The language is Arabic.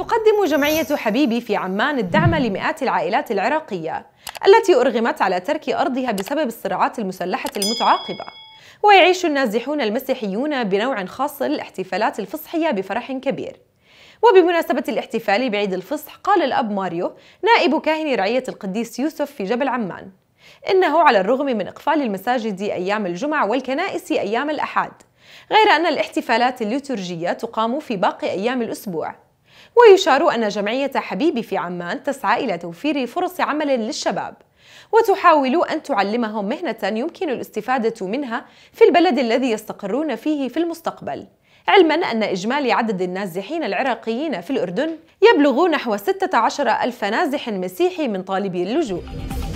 تقدم جمعية حبيبي في عمان الدعم لمئات العائلات العراقية التي أرغمت على ترك أرضها بسبب الصراعات المسلحة المتعاقبة ويعيش النازحون المسيحيون بنوع خاص للاحتفالات الفصحية بفرح كبير وبمناسبة الاحتفال بعيد الفصح قال الأب ماريو نائب كاهن رعية القديس يوسف في جبل عمان إنه على الرغم من إقفال المساجد أيام الجمعة والكنائس أيام الأحد غير أن الاحتفالات الليتورجية تقام في باقي أيام الأسبوع ويشار أن جمعية حبيبي في عمان تسعى إلى توفير فرص عمل للشباب وتحاول أن تعلمهم مهنة يمكن الاستفادة منها في البلد الذي يستقرون فيه في المستقبل علما أن إجمالي عدد النازحين العراقيين في الأردن يبلغ نحو 16 ألف نازح مسيحي من طالبي اللجوء